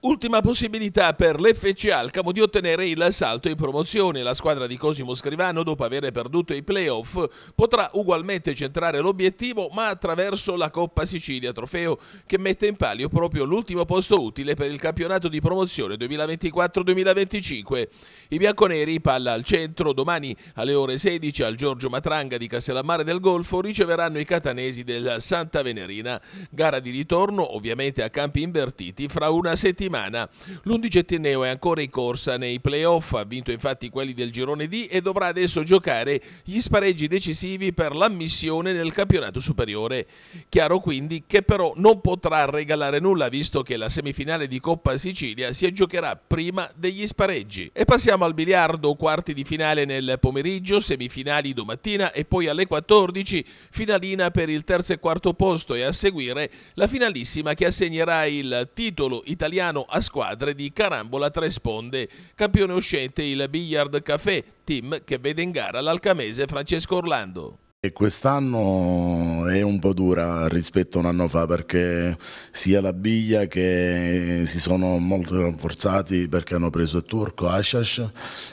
Ultima possibilità per l'FC Alcamo di ottenere il salto in promozione. La squadra di Cosimo Scrivano, dopo aver perduto i playoff, potrà ugualmente centrare l'obiettivo, ma attraverso la Coppa Sicilia Trofeo, che mette in palio proprio l'ultimo posto utile per il campionato di promozione 2024-2025. I bianconeri, palla al centro, domani alle ore 16 al Giorgio Matranga di Castellammare del Golfo riceveranno i catanesi della Santa Venerina. Gara di ritorno, ovviamente a campi invertiti, fra una settimana settimana. L'undicetteneo è ancora in corsa nei playoff, ha vinto infatti quelli del girone D e dovrà adesso giocare gli spareggi decisivi per l'ammissione nel campionato superiore. Chiaro quindi che però non potrà regalare nulla visto che la semifinale di Coppa Sicilia si giocherà prima degli spareggi. E passiamo al biliardo, quarti di finale nel pomeriggio, semifinali domattina e poi alle 14 finalina per il terzo e quarto posto e a seguire la finalissima che assegnerà il titolo italiano Milano a squadre di Carambola Tre Sponde. Campione uscente il Billiard Café, team che vede in gara l'alcamese Francesco Orlando e quest'anno è un po' dura rispetto a un anno fa perché sia la Biglia che si sono molto rafforzati perché hanno preso il turco, Ashash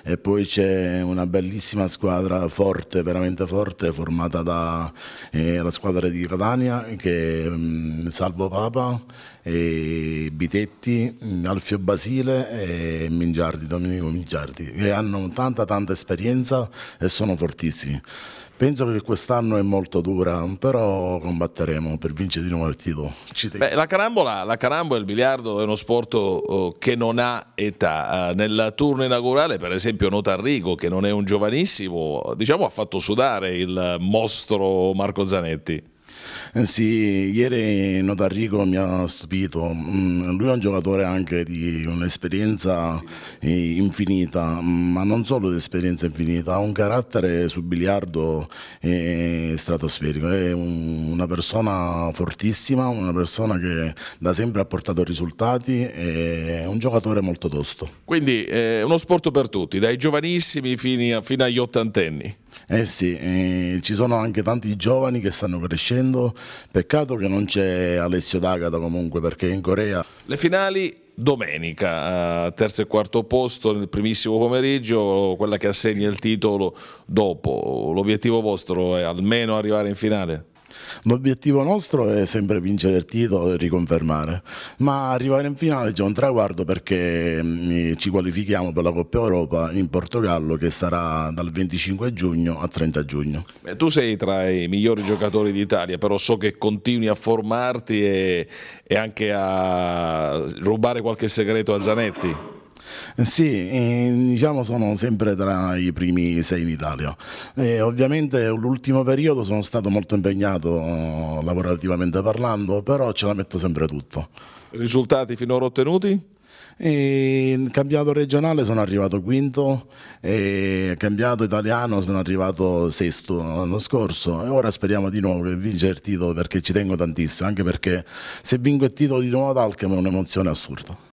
e poi c'è una bellissima squadra forte, veramente forte, formata dalla eh, squadra di Catania che mh, mm, Salvo Papa, Bitetti, mm, Alfio Basile e Mingiardi, Domenico Mingiardi che hanno tanta tanta esperienza e sono fortissimi. Penso che quest'anno quest'anno è molto dura, però combatteremo per vincere di nuovo il titolo. Beh, la, carambola, la carambola e il biliardo è uno sport oh, che non ha età. Eh, nel turno inaugurale, per esempio, Nota Notarrigo, che non è un giovanissimo, diciamo, ha fatto sudare il mostro Marco Zanetti. Eh, sì, ieri Notarrico mi ha stupito, mm, lui è un giocatore anche di un'esperienza eh, infinita, ma non solo di esperienza infinita, ha un carattere su biliardo e stratosferico, è una persona fortissima, una persona che da sempre ha portato risultati, è un giocatore molto tosto. Quindi è eh, uno sport per tutti, dai giovanissimi fino agli ottantenni. Eh sì, eh, ci sono anche tanti giovani che stanno crescendo, peccato che non c'è Alessio D'Agata comunque perché in Corea... Le finali domenica, terzo e quarto posto nel primissimo pomeriggio, quella che assegna il titolo dopo. L'obiettivo vostro è almeno arrivare in finale? L'obiettivo nostro è sempre vincere il titolo e riconfermare, ma arrivare in finale c'è un traguardo perché mm, ci qualifichiamo per la Coppa Europa in Portogallo che sarà dal 25 giugno al 30 giugno. Beh, tu sei tra i migliori giocatori d'Italia, però so che continui a formarti e, e anche a rubare qualche segreto a Zanetti. Sì, eh, diciamo sono sempre tra i primi sei in Italia. Eh, ovviamente l'ultimo periodo sono stato molto impegnato eh, lavorativamente parlando, però ce la metto sempre tutto. Risultati finora ottenuti? in campionato regionale sono arrivato quinto, e campionato italiano sono arrivato sesto l'anno scorso e ora speriamo di nuovo che vincere il titolo perché ci tengo tantissimo, anche perché se vinco il titolo di nuovo ad Alchem è un'emozione assurda.